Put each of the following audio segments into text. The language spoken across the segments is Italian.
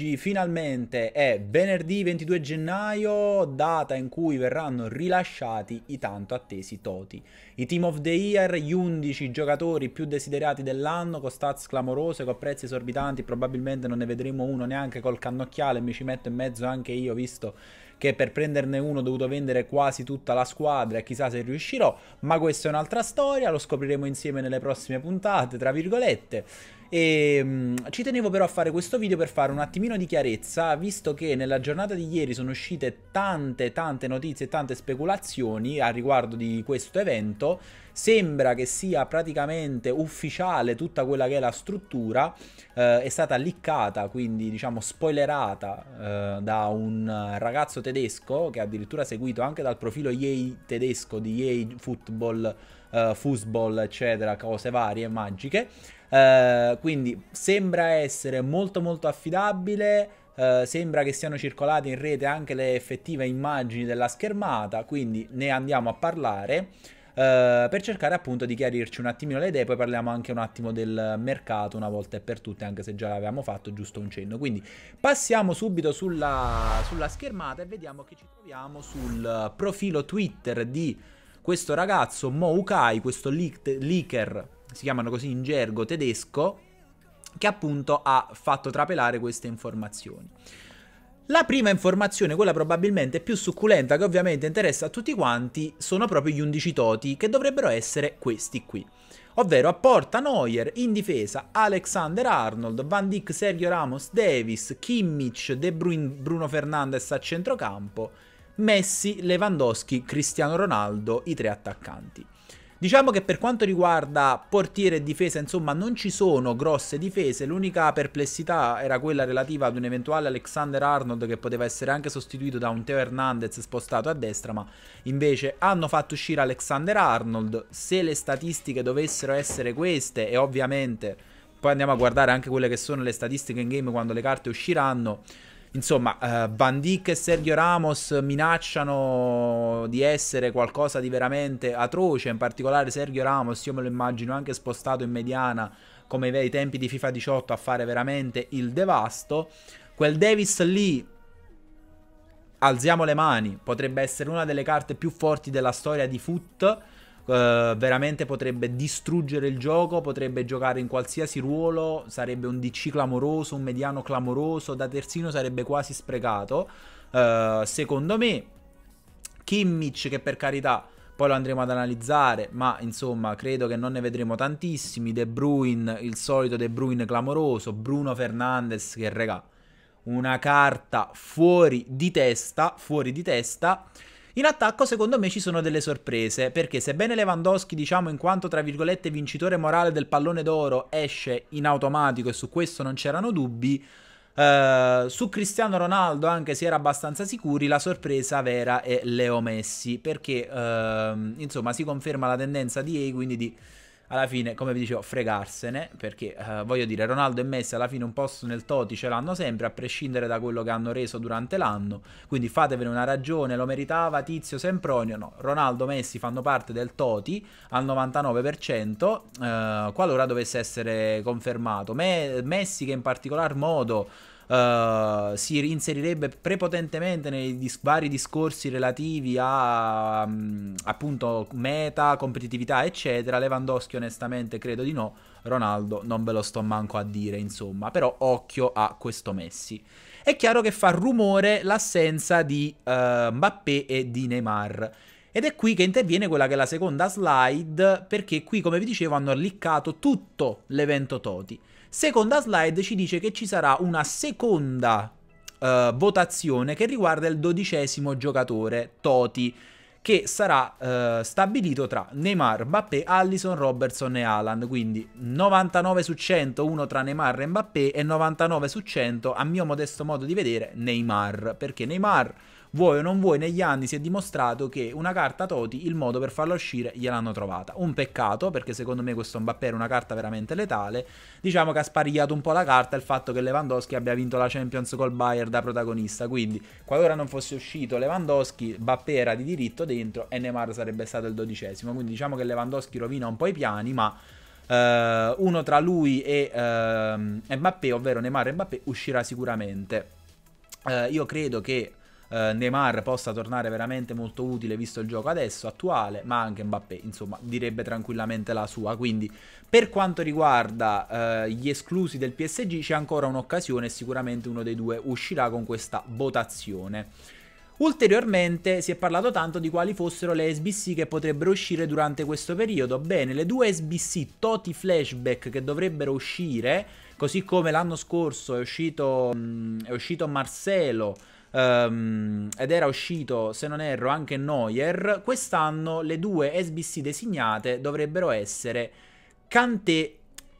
Oggi finalmente è venerdì 22 gennaio, data in cui verranno rilasciati i tanto attesi Toti. I Team of the Year, gli 11 giocatori più desiderati dell'anno, con stats clamorose, con prezzi esorbitanti, probabilmente non ne vedremo uno neanche col cannocchiale, mi ci metto in mezzo anche io, visto che per prenderne uno ho dovuto vendere quasi tutta la squadra e chissà se riuscirò, ma questa è un'altra storia, lo scopriremo insieme nelle prossime puntate, tra virgolette. E ehm, mh, ci tenevo però a fare questo video per fare un attimino di chiarezza, visto che nella giornata di ieri sono uscite tante tante notizie e tante speculazioni a riguardo di questo evento. Sembra che sia praticamente ufficiale tutta quella che è la struttura, eh, è stata liccata, quindi diciamo spoilerata eh, da un ragazzo tedesco che addirittura seguito anche dal profilo EA tedesco di EA Football, eh, Football, eccetera, cose varie magiche eh, quindi sembra essere molto molto affidabile. Uh, sembra che siano circolate in rete anche le effettive immagini della schermata, quindi ne andiamo a parlare. Uh, per cercare appunto di chiarirci un attimino le idee, poi parliamo anche un attimo del mercato una volta e per tutte, anche se già l'avevamo fatto giusto un cenno. Quindi passiamo subito sulla, sulla schermata e vediamo che ci troviamo sul profilo Twitter di questo ragazzo Moukai, questo leak- leaker si chiamano così in gergo tedesco, che appunto ha fatto trapelare queste informazioni. La prima informazione, quella probabilmente più succulenta, che ovviamente interessa a tutti quanti, sono proprio gli 11 toti, che dovrebbero essere questi qui. Ovvero a porta Neuer in difesa Alexander Arnold, Van Dijk, Sergio Ramos, Davis, Kimmich, De Bruyne, Bruno Fernandes a centrocampo, Messi, Lewandowski, Cristiano Ronaldo, i tre attaccanti. Diciamo che per quanto riguarda portiere e difesa, insomma, non ci sono grosse difese. L'unica perplessità era quella relativa ad un eventuale Alexander Arnold che poteva essere anche sostituito da un Teo Hernandez spostato a destra, ma invece hanno fatto uscire Alexander Arnold. Se le statistiche dovessero essere queste, e ovviamente poi andiamo a guardare anche quelle che sono le statistiche in game quando le carte usciranno. Insomma, uh, Van Dijk e Sergio Ramos minacciano di essere qualcosa di veramente atroce, in particolare Sergio Ramos, io me lo immagino anche spostato in mediana come ai tempi di FIFA 18 a fare veramente il devasto. Quel Davis lì, alziamo le mani, potrebbe essere una delle carte più forti della storia di foot eh, veramente potrebbe distruggere il gioco, potrebbe giocare in qualsiasi ruolo, sarebbe un DC clamoroso, un mediano clamoroso, da terzino sarebbe quasi sprecato. Eh, secondo me Kimmich che per carità poi lo andremo ad analizzare, ma insomma credo che non ne vedremo tantissimi. De Bruyne, il solito De Bruyne clamoroso, Bruno Fernandes che regà, una carta fuori di testa, fuori di testa. In attacco secondo me ci sono delle sorprese, perché sebbene Lewandowski, diciamo in quanto tra virgolette vincitore morale del pallone d'oro, esce in automatico e su questo non c'erano dubbi, Uh, su Cristiano Ronaldo, anche se era abbastanza sicuri, la sorpresa vera è Leo Messi, perché uh, insomma si conferma la tendenza di E, quindi di alla fine, come vi dicevo, fregarsene, perché eh, voglio dire, Ronaldo e Messi alla fine un posto nel Toti ce l'hanno sempre, a prescindere da quello che hanno reso durante l'anno, quindi fatevene una ragione, lo meritava Tizio Sempronio, no, Ronaldo e Messi fanno parte del Toti al 99%, eh, qualora dovesse essere confermato, Me- Messi che in particolar modo uh, si inserirebbe prepotentemente nei dis- vari discorsi relativi a um, appunto meta, competitività, eccetera. Lewandowski onestamente credo di no. Ronaldo non ve lo sto manco a dire, insomma, però occhio a questo Messi. È chiaro che fa rumore l'assenza di uh, Mbappé e di Neymar. Ed è qui che interviene quella che è la seconda slide, perché qui, come vi dicevo, hanno liccato tutto l'evento Toti. Seconda slide ci dice che ci sarà una seconda uh, votazione che riguarda il dodicesimo giocatore Toti, che sarà uh, stabilito tra Neymar, Mbappé, Allison, Robertson e Haaland. Quindi 99 su 100 uno tra Neymar e Mbappé e 99 su 100, a mio modesto modo di vedere, Neymar. Perché Neymar vuoi o non vuoi, negli anni si è dimostrato che una carta Toti, il modo per farla uscire, gliel'hanno trovata. Un peccato, perché secondo me questo Mbappé era una carta veramente letale. Diciamo che ha sparigliato un po' la carta il fatto che Lewandowski abbia vinto la Champions col Bayern da protagonista. Quindi, qualora non fosse uscito Lewandowski, Mbappé era di diritto dentro e Neymar sarebbe stato il dodicesimo. Quindi diciamo che Lewandowski rovina un po' i piani, ma... Uh, uno tra lui e uh, Mbappé, ovvero Neymar e Mbappé, uscirà sicuramente. Uh, io credo che eh, Neymar possa tornare veramente molto utile visto il gioco adesso attuale, ma anche Mbappé, insomma, direbbe tranquillamente la sua. Quindi per quanto riguarda eh, gli esclusi del PSG c'è ancora un'occasione e sicuramente uno dei due uscirà con questa votazione. Ulteriormente si è parlato tanto di quali fossero le SBC che potrebbero uscire durante questo periodo. Bene, le due SBC Toti Flashback che dovrebbero uscire, così come l'anno scorso è uscito, mm, è uscito Marcelo Um, ed era uscito, se non erro, anche Neuer. Quest'anno le due SBC designate dovrebbero essere Kanté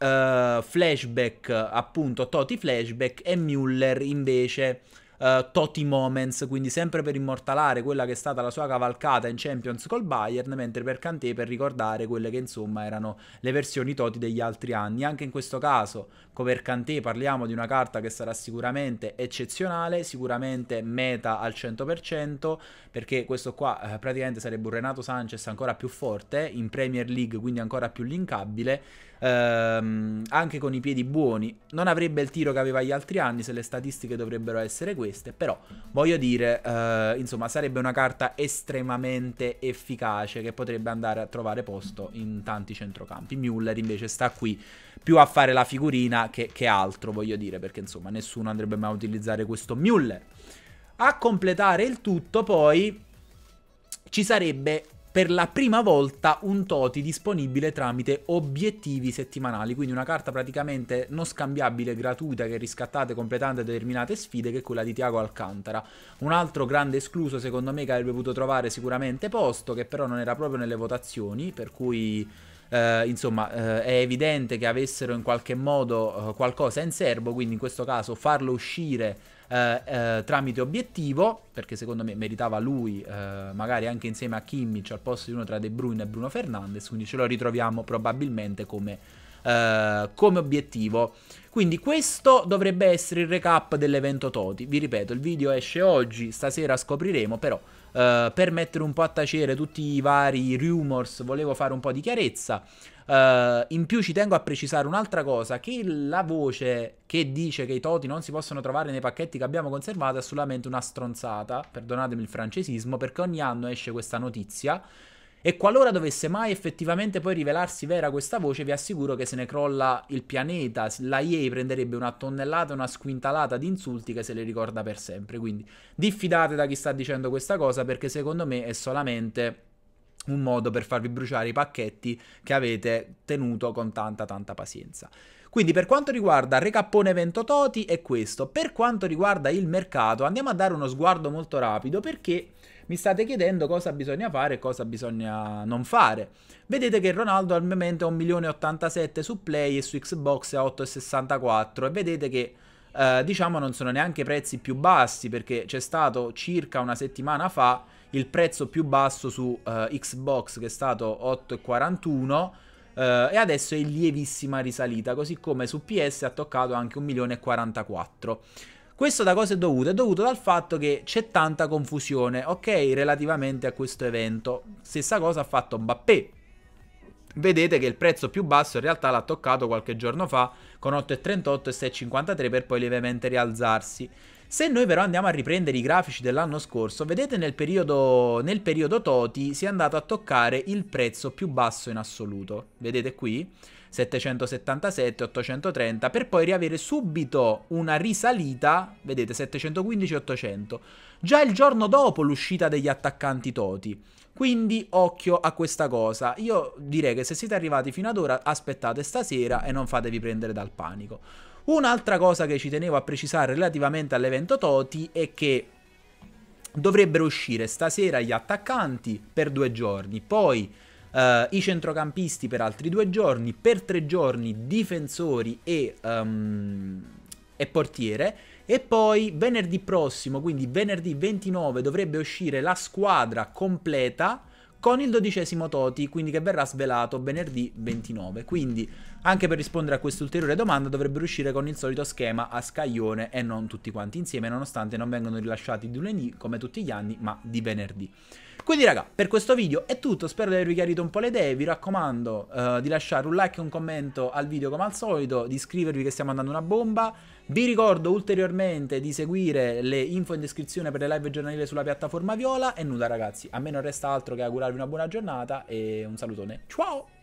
uh, eh, Flashback, appunto Toti Flashback e Müller invece uh, Totti Moments, quindi sempre per immortalare quella che è stata la sua cavalcata in Champions col Bayern, mentre per Kanté per ricordare quelle che insomma erano le versioni Totti degli altri anni. Anche in questo caso, come per Kanté, parliamo di una carta che sarà sicuramente eccezionale, sicuramente meta al 100%, perché questo qua eh, praticamente sarebbe un Renato Sanchez ancora più forte, in Premier League quindi ancora più linkabile ehm, anche con i piedi buoni. Non avrebbe il tiro che aveva gli altri anni, se le statistiche dovrebbero essere queste, però voglio dire, eh, insomma, sarebbe una carta estremamente efficace che potrebbe andare a trovare posto in tanti centrocampi. Müller invece sta qui più a fare la figurina che, che altro, voglio dire, perché insomma nessuno andrebbe mai a utilizzare questo Müller. A completare il tutto poi ci sarebbe per la prima volta un Toti disponibile tramite obiettivi settimanali, quindi una carta praticamente non scambiabile, gratuita, che riscattate completando determinate sfide, che è quella di Tiago Alcantara. Un altro grande escluso secondo me che avrebbe potuto trovare sicuramente posto, che però non era proprio nelle votazioni, per cui... Uh, insomma, uh, è evidente che avessero in qualche modo uh, qualcosa in serbo, quindi in questo caso farlo uscire eh, eh, tramite obiettivo, perché secondo me meritava lui, eh, magari anche insieme a Kimmich al posto di uno tra De Bruyne e Bruno Fernandes, quindi ce lo ritroviamo probabilmente come eh, come obiettivo. Quindi questo dovrebbe essere il recap dell'evento Toti. Vi ripeto, il video esce oggi, stasera scopriremo, però eh, per mettere un po' a tacere tutti i vari rumors volevo fare un po' di chiarezza. Uh, in più ci tengo a precisare un'altra cosa, che la voce che dice che i toti non si possono trovare nei pacchetti che abbiamo conservato è solamente una stronzata, perdonatemi il francesismo, perché ogni anno esce questa notizia e qualora dovesse mai effettivamente poi rivelarsi vera questa voce, vi assicuro che se ne crolla il pianeta, la IEI prenderebbe una tonnellata, una squintalata di insulti che se le ricorda per sempre. Quindi diffidate da chi sta dicendo questa cosa perché secondo me è solamente un modo per farvi bruciare i pacchetti che avete tenuto con tanta tanta pazienza. Quindi per quanto riguarda Recappone Vento Toti è questo. Per quanto riguarda il mercato andiamo a dare uno sguardo molto rapido perché mi state chiedendo cosa bisogna fare e cosa bisogna non fare. Vedete che Ronaldo al momento è ha 1.087 su Play e su Xbox a 8,64 e vedete che eh, diciamo non sono neanche prezzi più bassi perché c'è stato circa una settimana fa il prezzo più basso su eh, Xbox che è stato 8,41 Uh, eh, e adesso è in lievissima risalita, così come su PS ha toccato anche 1.044. Questo da cosa è dovuto? È dovuto dal fatto che c'è tanta confusione, ok, relativamente a questo evento. Stessa cosa ha fatto Mbappé. Vedete che il prezzo più basso in realtà l'ha toccato qualche giorno fa con 8,38 e 6,53 per poi lievemente rialzarsi. Se noi però andiamo a riprendere i grafici dell'anno scorso, vedete nel periodo, nel periodo Toti si è andato a toccare il prezzo più basso in assoluto. Vedete qui? 777, 830, per poi riavere subito una risalita, vedete 715, 800, già il giorno dopo l'uscita degli attaccanti Toti. Quindi occhio a questa cosa. Io direi che se siete arrivati fino ad ora aspettate stasera e non fatevi prendere dal panico. Un'altra cosa che ci tenevo a precisare relativamente all'evento Toti è che dovrebbero uscire stasera gli attaccanti per due giorni, poi Uh, i centrocampisti per altri due giorni, per tre giorni difensori e, um, e, portiere. E poi venerdì prossimo, quindi venerdì 29, dovrebbe uscire la squadra completa con il dodicesimo Toti, quindi che verrà svelato venerdì 29. Quindi, anche per rispondere a quest'ulteriore domanda, dovrebbero uscire con il solito schema a scaglione e non tutti quanti insieme, nonostante non vengano rilasciati di lunedì come tutti gli anni, ma di venerdì. Quindi raga, per questo video è tutto, spero di avervi chiarito un po' le idee, vi raccomando uh, di lasciare un like e un commento al video come al solito, di iscrivervi che stiamo andando una bomba, vi ricordo ulteriormente di seguire le info in descrizione per le live giornaliere sulla piattaforma Viola e nulla ragazzi, a me non resta altro che augurarvi una buona giornata e un salutone, ciao!